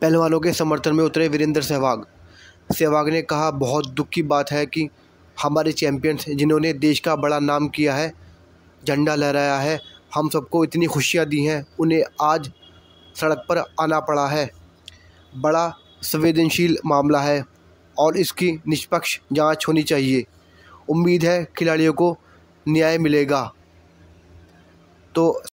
पहलवानों के समर्थन में उतरे वीरेंद्र सहवाग सहवाग ने कहा बहुत दुख की बात है कि हमारे चैंपियंस जिन्होंने देश का बड़ा नाम किया है झंडा लहराया है हम सबको इतनी खुशियाँ दी हैं उन्हें आज सड़क पर आना पड़ा है बड़ा संवेदनशील मामला है और इसकी निष्पक्ष जांच होनी चाहिए उम्मीद है खिलाड़ियों को न्याय मिलेगा तो